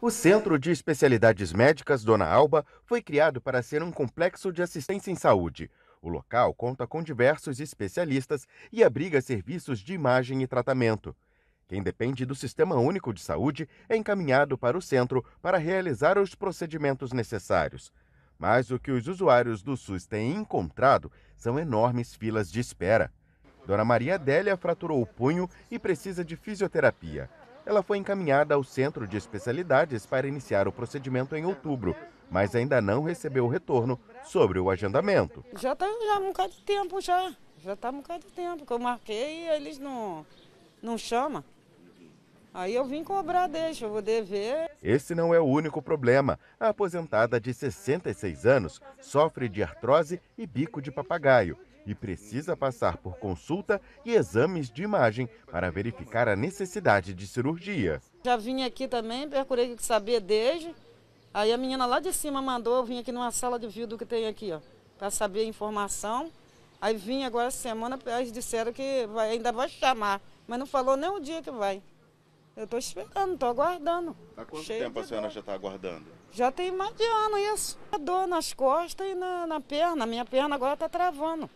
O Centro de Especialidades Médicas Dona Alba foi criado para ser um complexo de assistência em saúde. O local conta com diversos especialistas e abriga serviços de imagem e tratamento. Quem depende do Sistema Único de Saúde é encaminhado para o centro para realizar os procedimentos necessários. Mas o que os usuários do SUS têm encontrado são enormes filas de espera. Dona Maria Adélia fraturou o punho e precisa de fisioterapia. Ela foi encaminhada ao Centro de Especialidades para iniciar o procedimento em outubro, mas ainda não recebeu retorno sobre o agendamento. Já está já um bocado de tempo já. Já está um bocado de tempo que eu marquei e eles não, não chamam. Aí eu vim cobrar deixa, eu vou dever. Esse não é o único problema. A aposentada de 66 anos sofre de artrose e bico de papagaio e precisa passar por consulta e exames de imagem para verificar a necessidade de cirurgia. Já vim aqui também, procurei saber desde. Aí a menina lá de cima mandou, eu vim aqui numa sala de vidro que tem aqui, ó, para saber a informação. Aí vim agora semana, eles disseram que vai, ainda vai chamar, mas não falou nem o dia que vai. Eu estou esperando, estou aguardando. Há quanto Cheio tempo a senhora dor. já está aguardando? Já tem mais de ano isso. A dor nas costas e na, na perna. Minha perna agora está travando.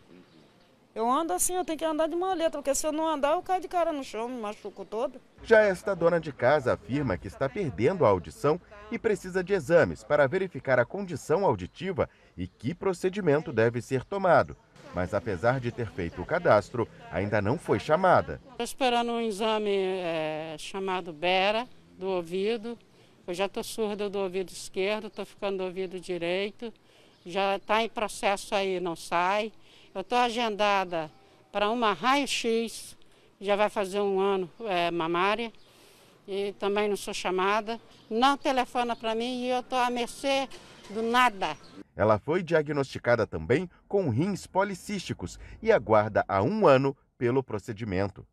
Eu ando assim, eu tenho que andar de maleta, porque se eu não andar, eu caio de cara no chão, me machuco todo. Já esta dona de casa afirma que está perdendo a audição e precisa de exames para verificar a condição auditiva e que procedimento deve ser tomado. Mas apesar de ter feito o cadastro, ainda não foi chamada. Estou esperando um exame é, chamado Bera, do ouvido. Eu já estou surda do ouvido esquerdo, estou ficando do ouvido direito. Já está em processo aí, não sai. Eu estou agendada para uma raio-x, já vai fazer um ano é, mamária, e também não sou chamada. Não telefona para mim e eu estou à mercê do nada. Ela foi diagnosticada também com rins policísticos e aguarda há um ano pelo procedimento.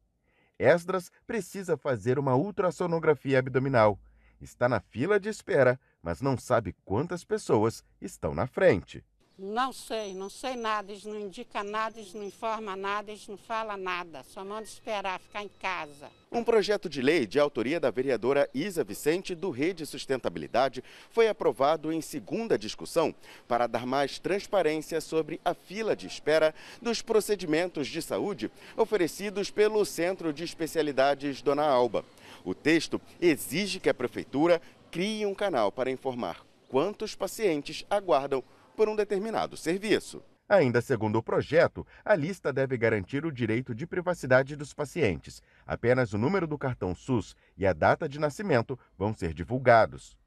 Esdras precisa fazer uma ultrassonografia abdominal. Está na fila de espera, mas não sabe quantas pessoas estão na frente. Não sei, não sei nada, eles não indicam nada, eles não informam nada, eles não falam nada, só manda esperar, ficar em casa. Um projeto de lei de autoria da vereadora Isa Vicente do Rede Sustentabilidade foi aprovado em segunda discussão para dar mais transparência sobre a fila de espera dos procedimentos de saúde oferecidos pelo Centro de Especialidades Dona Alba. O texto exige que a prefeitura crie um canal para informar quantos pacientes aguardam por um determinado serviço. Ainda segundo o projeto, a lista deve garantir o direito de privacidade dos pacientes. Apenas o número do cartão SUS e a data de nascimento vão ser divulgados.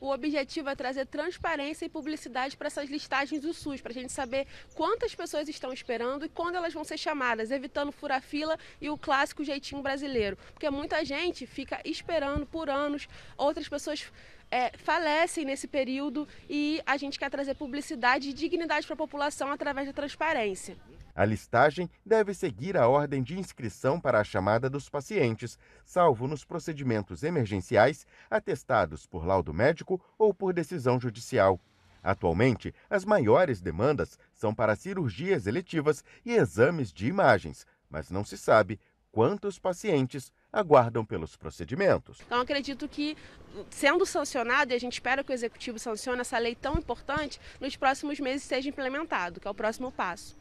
O objetivo é trazer transparência e publicidade para essas listagens do SUS, para a gente saber quantas pessoas estão esperando e quando elas vão ser chamadas, evitando fura-fila e o clássico jeitinho brasileiro. Porque muita gente fica esperando por anos, outras pessoas é, falecem nesse período e a gente quer trazer publicidade e dignidade para a população através da transparência. A listagem deve seguir a ordem de inscrição para a chamada dos pacientes, salvo nos procedimentos emergenciais atestados por laudo médico ou por decisão judicial. Atualmente, as maiores demandas são para cirurgias eletivas e exames de imagens, mas não se sabe quantos pacientes aguardam pelos procedimentos. Então acredito que, sendo sancionado, e a gente espera que o Executivo sancione essa lei tão importante, nos próximos meses seja implementado, que é o próximo passo.